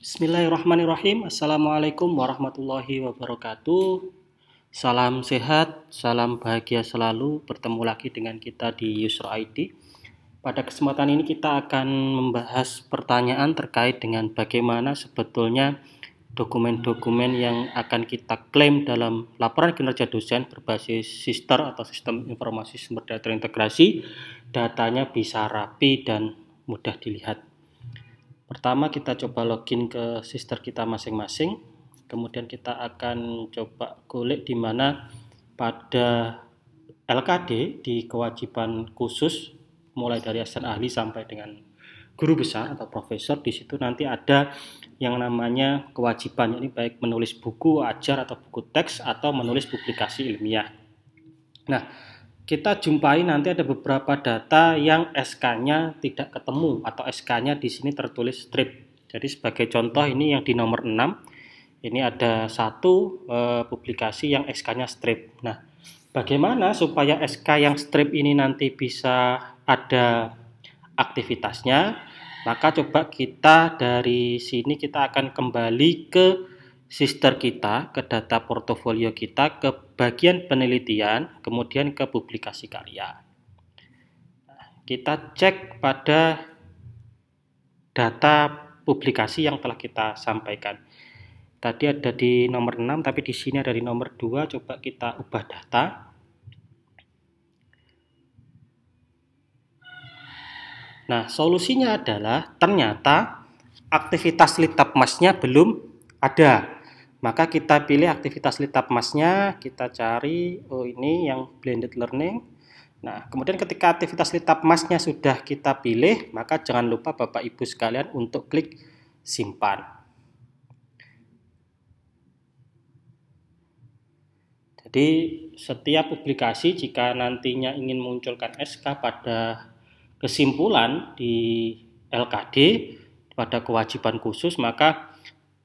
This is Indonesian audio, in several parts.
Bismillahirrahmanirrahim. Assalamualaikum warahmatullahi wabarakatuh. Salam sehat, salam bahagia selalu. Bertemu lagi dengan kita di User ID. Pada kesempatan ini kita akan membahas pertanyaan terkait dengan bagaimana sebetulnya dokumen-dokumen yang akan kita klaim dalam laporan kinerja dosen berbasis sister atau sistem informasi sumber data terintegrasi datanya bisa rapi dan mudah dilihat. Pertama kita coba login ke sister kita masing-masing. Kemudian kita akan coba kulik di mana pada LKD di kewajiban khusus mulai dari asisten ahli sampai dengan guru besar atau profesor di situ nanti ada yang namanya kewajiban ini baik menulis buku ajar atau buku teks atau menulis publikasi ilmiah. Nah, kita jumpai nanti ada beberapa data yang SK-nya tidak ketemu atau SK-nya di sini tertulis strip. Jadi sebagai contoh ini yang di nomor 6 ini ada satu e, publikasi yang SK-nya strip. Nah, bagaimana supaya SK yang strip ini nanti bisa ada aktivitasnya? Maka coba kita dari sini kita akan kembali ke sister kita, ke data portofolio kita, ke bagian penelitian, kemudian ke publikasi karya. Kita cek pada data publikasi yang telah kita sampaikan. Tadi ada di nomor 6, tapi di sini ada di nomor 2, coba kita ubah data. Nah, solusinya adalah ternyata aktivitas masnya belum ada. Maka kita pilih aktivitas litap masnya, kita cari oh ini yang blended learning. Nah, kemudian ketika aktivitas litap masnya sudah kita pilih, maka jangan lupa Bapak Ibu sekalian untuk klik simpan. Jadi, setiap publikasi jika nantinya ingin munculkan SK pada kesimpulan di LKD pada kewajiban khusus, maka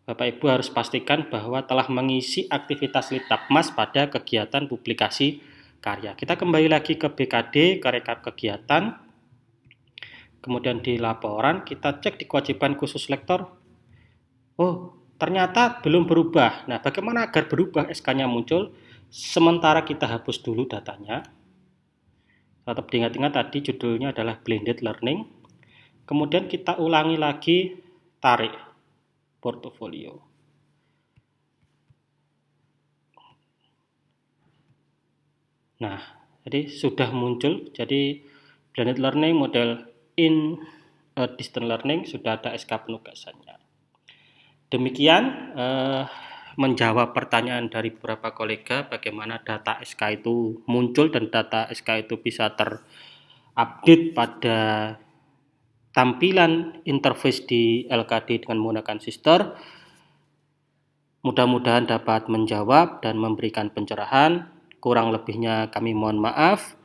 Bapak Ibu harus pastikan bahwa telah mengisi aktivitas Litapmas pada kegiatan publikasi karya. Kita kembali lagi ke BKD, ke rekap kegiatan. Kemudian di laporan kita cek di kewajiban khusus lektor. Oh, ternyata belum berubah. Nah, bagaimana agar berubah SK-nya muncul? Sementara kita hapus dulu datanya. Tetap diingat-ingat tadi judulnya adalah blended learning. Kemudian kita ulangi lagi tarik portofolio. Nah, jadi sudah muncul. Jadi blended learning model in uh, eh, distance learning sudah ada SK penugasannya. Demikian uh, menjawab pertanyaan dari beberapa kolega bagaimana data SK itu muncul dan data SK itu bisa terupdate pada tampilan interface di LKD dengan menggunakan sister. Mudah-mudahan dapat menjawab dan memberikan pencerahan. Kurang lebihnya kami mohon maaf.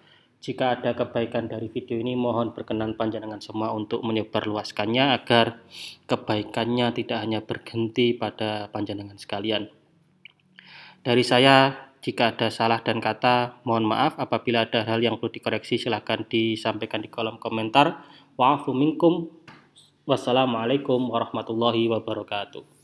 Jika ada kebaikan dari video ini, mohon berkenan panjenengan semua untuk menyebarluaskannya agar kebaikannya tidak hanya berhenti pada panjenengan sekalian. Dari saya, jika ada salah dan kata, mohon maaf. Apabila ada hal yang perlu dikoreksi, silahkan disampaikan di kolom komentar wa'afu minkum wassalamualaikum warahmatullahi wabarakatuh